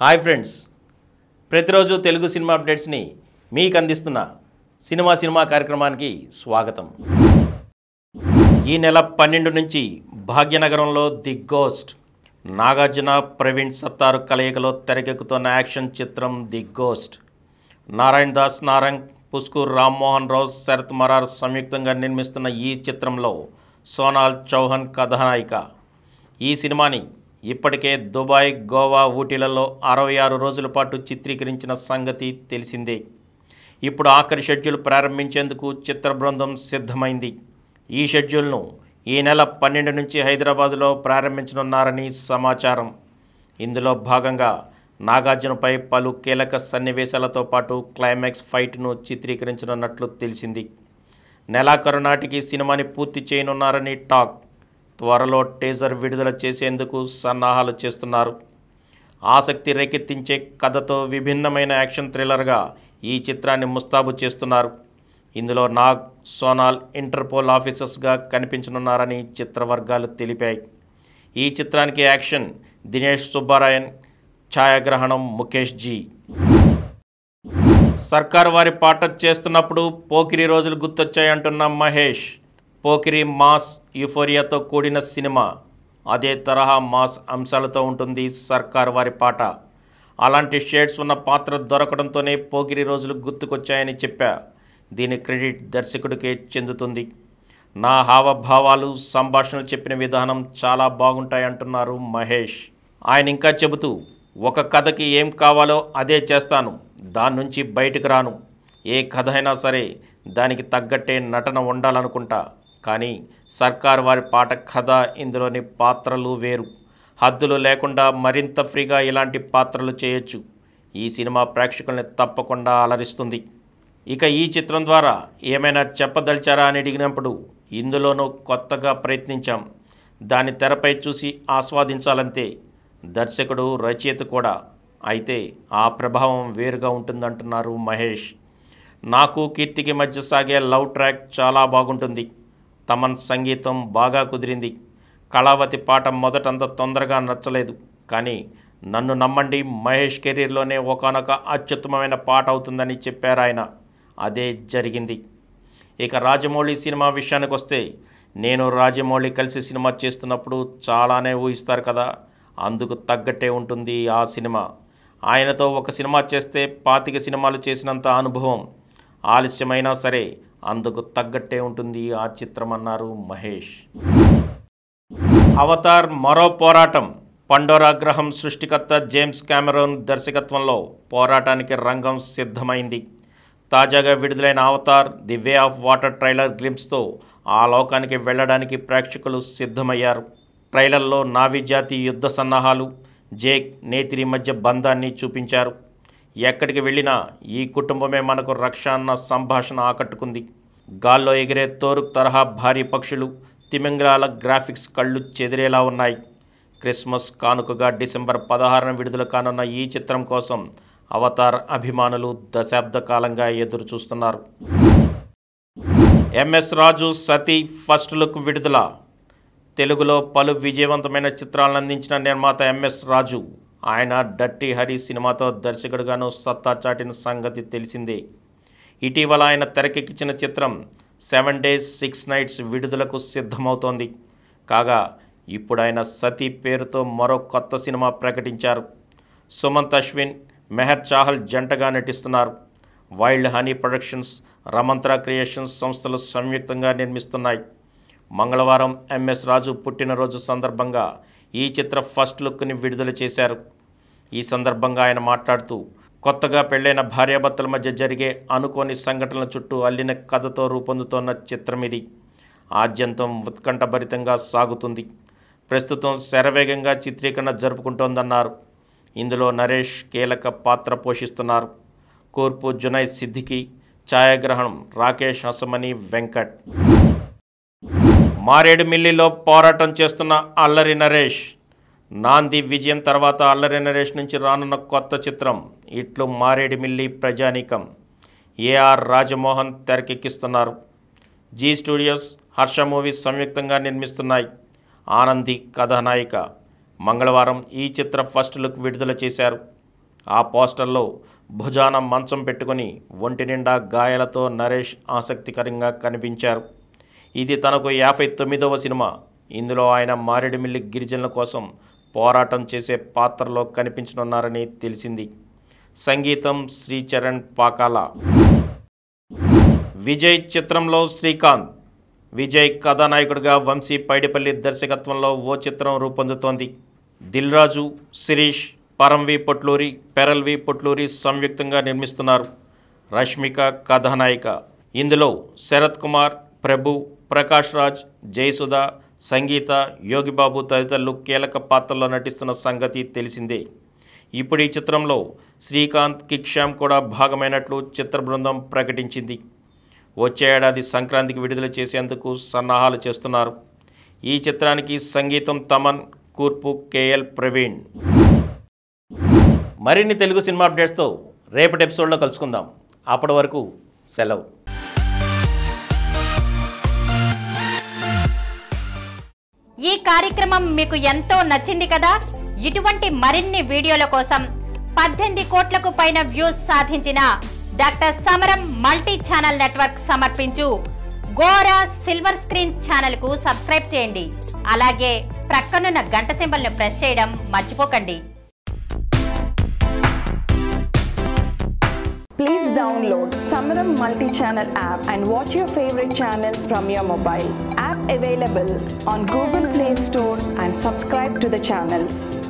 Hi friends ప్రతిరోజు Telugu cinema అప్డేట్స్ని మీకు అందిస్తున్న సినిమా సినిమా కార్యక్రమానికి స్వాగతం ఈ నెల పన్నెండు నుంచి భాగ్యనగరంలో ది గోస్ట్ నాగార్జున ప్రవీణ్ సత్తారు కలయికలో తెరకెక్కుతున్న యాక్షన్ చిత్రం ది గోస్ట్ నారాయణ దాస్ నారంగ్ పుష్కూర్ రామ్మోహన్ రావు శరత్ మరార్ సంయుక్తంగా నిర్మిస్తున్న ఈ చిత్రంలో సోనాల్ చౌహాన్ కథానాయిక ఈ సినిమాని ఇప్పటికే దుబాయ్ గోవా ఊటీలలో అరవై ఆరు రోజుల పాటు చిత్రీకరించిన సంగతి తెలిసిందే ఇప్పుడు ఆఖరి షెడ్యూల్ ప్రారంభించేందుకు చిత్ర బృందం సిద్ధమైంది ఈ షెడ్యూల్ను ఈ నెల పన్నెండు నుంచి హైదరాబాదులో ప్రారంభించనున్నారని సమాచారం ఇందులో భాగంగా నాగార్జునపై పలు కీలక సన్నివేశాలతో పాటు క్లైమాక్స్ ఫైట్ను చిత్రీకరించనున్నట్లు తెలిసింది నెలాఖరు నాటికి సినిమాని పూర్తి చేయనున్నారని టాక్ త్వరలో టేజర్ విడుదల చేసేందుకు సన్నాహాలు చేస్తున్నారు ఆసక్తి రేకెత్తించే కథతో విభిన్నమైన యాక్షన్ థ్రిల్లర్గా ఈ చిత్రాన్ని ముస్తాబు చేస్తున్నారు ఇందులో నాగ్ సోనాల్ ఇంటర్పోల్ ఆఫీసర్స్గా కనిపించనున్నారని చిత్రవర్గాలు తెలిపాయి ఈ చిత్రానికి యాక్షన్ దినేష్ సుబ్బారాయన్ ఛాయాగ్రహణం ముఖేష్ జీ సర్కార్ వారి పాట చేస్తున్నప్పుడు పోకిరి రోజులు గుర్తొచ్చాయంటున్న మహేష్ పోకిరి మాస్ యూఫోరియాతో కూడిన సినిమా అదే తరహా మాస్ అంశాలతో ఉంటుంది సర్కార్ వారి పాట అలాంటి షేడ్స్ ఉన్న పాత్ర దొరకడంతోనే పోకిరి రోజులు గుర్తుకొచ్చాయని చెప్పా దీని క్రెడిట్ దర్శకుడికే చెందుతుంది నా హావభావాలు సంభాషణలు చెప్పిన విధానం చాలా బాగుంటాయంటున్నారు మహేష్ ఆయన ఇంకా చెబుతూ ఒక కథకి ఏం కావాలో అదే చేస్తాను దాని నుంచి బయటకు రాను ఏ కథ అయినా సరే దానికి తగ్గట్టే నటన ఉండాలనుకుంటా కానీ సర్కార్ వారి పాట కథ ఇందులోని పాత్రలు వేరు హద్దులు లేకుండా మరింత ఫ్రీగా ఇలాంటి పాత్రలు చేయొచ్చు ఈ సినిమా ప్రేక్షకుల్ని తప్పకుండా అలరిస్తుంది ఇక ఈ చిత్రం ద్వారా ఏమైనా చెప్పదలిచారా అని అడిగినప్పుడు ఇందులోనూ కొత్తగా ప్రయత్నించాం దాని తెరపై చూసి ఆస్వాదించాలంతే దర్శకుడు రచయిత కూడా అయితే ఆ ప్రభావం వేరుగా ఉంటుందంటున్నారు మహేష్ నాకు కీర్తికి మధ్య సాగే లవ్ ట్రాక్ చాలా బాగుంటుంది తమన్ సంగీతం బాగా కుదిరింది కళావతి పాట మొదటంత తొందరగా నచ్చలేదు కానీ నన్ను నమ్మండి మహేష్ కెరీర్లోనే ఒకనొక అత్యుత్తమమైన పాట అవుతుందని చెప్పారు ఆయన అదే జరిగింది ఇక రాజమౌళి సినిమా విషయానికి వస్తే నేను రాజమౌళి కలిసి సినిమా చేస్తున్నప్పుడు చాలానే ఊహిస్తారు కదా అందుకు తగ్గట్టే ఉంటుంది ఆ సినిమా ఆయనతో ఒక సినిమా చేస్తే పాతిక సినిమాలు చేసినంత అనుభవం ఆలస్యమైనా సరే అందుకు తగ్గట్టే ఉంటుంది ఆ చిత్రం అన్నారు మహేష్ అవతార్ మరో పోరాటం పండోరాగ్రహం సృష్టికర్త జేమ్స్ కెమెరోన్ దర్శకత్వంలో పోరాటానికి రంగం సిద్ధమైంది తాజాగా విడుదలైన Avatar the way of water trailer గ్లిమ్స్తో ఆ లోకానికి వెళ్ళడానికి ప్రేక్షకులు సిద్ధమయ్యారు ట్రైలర్లో నావి జాతి యుద్ధ సన్నాహాలు జేక్ నేతిరి మధ్య బంధాన్ని చూపించారు ఎక్కడికి వెళ్ళినా ఈ కుటుంబమే మనకు రక్ష అన్న సంభాషణ ఆకట్టుకుంది గాల్లో ఎగిరే తోరుక్ తరహా భారీ పక్షులు తిమింగలాల గ్రాఫిక్స్ కళ్ళు చెదిరేలా ఉన్నాయి క్రిస్మస్ కానుకగా డిసెంబర్ పదహారున విడుదల కానున్న ఈ చిత్రం కోసం అవతార్ అభిమానులు దశాబ్ద కాలంగా ఎదురు చూస్తున్నారు ఎంఎస్ రాజు సతీ ఫస్ట్ లుక్ విడుదల తెలుగులో పలు విజయవంతమైన చిత్రాలను అందించిన నిర్మాత ఎంఎస్ రాజు ఆయన డట్టి హరి సినిమాతో దర్శకుడుగాను సత్తా చాటిన సంగతి తెలిసిందే ఇటీవల ఆయన తెరకెక్కించిన చిత్రం సెవెన్ డేస్ సిక్స్ నైట్స్ విడుదలకు సిద్ధమవుతోంది కాగా ఇప్పుడు ఆయన సతీ పేరుతో మరో కొత్త సినిమా ప్రకటించారు సుమంత్ అశ్విన్ మెహర్ చాహల్ జంటగా నటిస్తున్నారు wild honey productions Ramantra creations సంస్థలు సంయుక్తంగా నిర్మిస్తున్నాయి మంగళవారం ఎంఎస్ రాజు పుట్టినరోజు సందర్భంగా ఈ చిత్ర ఫస్ట్ లుక్ని విడుదల చేశారు ఈ సందర్భంగా ఆయన మాట్లాడుతూ కొత్తగా పెళ్లైన భార్యాభర్తల మధ్య జరిగే అనుకోని సంఘటనల చుట్టూ అల్లిన కథతో రూపొందుతోన్న చిత్రం ఇది ఆద్యంతం ఉత్కంఠభరితంగా సాగుతుంది ప్రస్తుతం శరవేగంగా చిత్రీకరణ జరుపుకుంటోందన్నారు ఇందులో నరేష్ కీలక పాత్ర పోషిస్తున్నారు కూర్పు జునై సిద్దికి ఛాయాగ్రహణం రాకేష్ హసమణి వెంకట్ మారేడుమిల్లిలో పోరాటం చేస్తున్న అల్లరి నరేష్ నాంది విజయం తర్వాత అల్లరి నరేష్ నుంచి రానున్న కొత్త చిత్రం ఇట్లు మారేడుమిల్లి ప్రజానీకం ఏఆర్ రాజమోహన్ తెరకెక్కిస్తున్నారు జీ స్టూడియోస్ హర్ష మూవీస్ సంయుక్తంగా నిర్మిస్తున్నాయి ఆనంది కథానాయిక మంగళవారం ఈ చిత్ర ఫస్ట్ లుక్ విడుదల చేశారు ఆ పోస్టర్లో భుజాన మంచం పెట్టుకుని ఒంటి నిండా గాయాలతో నరేష్ ఆసక్తికరంగా కనిపించారు ఇది తనకు యాభై తొమ్మిదవ సినిమా ఇందులో ఆయన మారేడుమిల్లి గిరిజనుల కోసం పోరాటం చేసే పాత్రలో కనిపించనున్నారని తెలిసింది సంగీతం శ్రీచరణ్ పాకాల విజయ్ చిత్రంలో శ్రీకాంత్ విజయ్ కథానాయకుడిగా వంశీ పైడిపల్లి దర్శకత్వంలో ఓ చిత్రం రూపొందుతోంది దిల్రాజు శిరీష్ పరంవి పొట్లూరి పెరల్వి పొట్లూరి సంయుక్తంగా నిర్మిస్తున్నారు రష్మిక కథానాయిక ఇందులో శరత్ కుమార్ ప్రభు ప్రకాష్ రాజ్ జయసుధ సంగీత యోగిబాబు తదితరులు కీలక పాత్రల్లో నటిస్తున్న సంగతి తెలిసిందే ఇప్పుడు ఈ చిత్రంలో శ్రీకాంత్ కిక్షామ్ కూడా భాగమైనట్లు చిత్ర బృందం ప్రకటించింది వచ్చే ఏడాది సంక్రాంతికి విడుదల చేసేందుకు సన్నాహాలు చేస్తున్నారు ఈ చిత్రానికి సంగీతం తమన్ కూర్పు కేఎల్ ప్రవీణ్ మరిన్ని తెలుగు సినిమా అప్డేట్స్తో రేపటి ఎపిసోడ్లో కలుసుకుందాం అప్పటి వరకు సెలవు ఈ కార్యక్రమం మీకు ఎంతో నచ్చింది కదా ఇటువంటి మరిన్ని వీడియోల కోసం పద్దెనిమిది కోట్లకు పైన వ్యూస్ సాధించిన డాక్టర్ సమరం మల్టీ ఛానల్ నెట్వర్క్ సమర్పించు గోరా సిల్వర్ స్క్రీన్ ఛానల్కు సబ్స్క్రైబ్ చేయండి అలాగే ప్రక్కనున్న గంట ను ప్రెస్ చేయడం మర్చిపోకండి please download Samaram multi channel app and watch your available on Google Play Store and subscribe to the channels.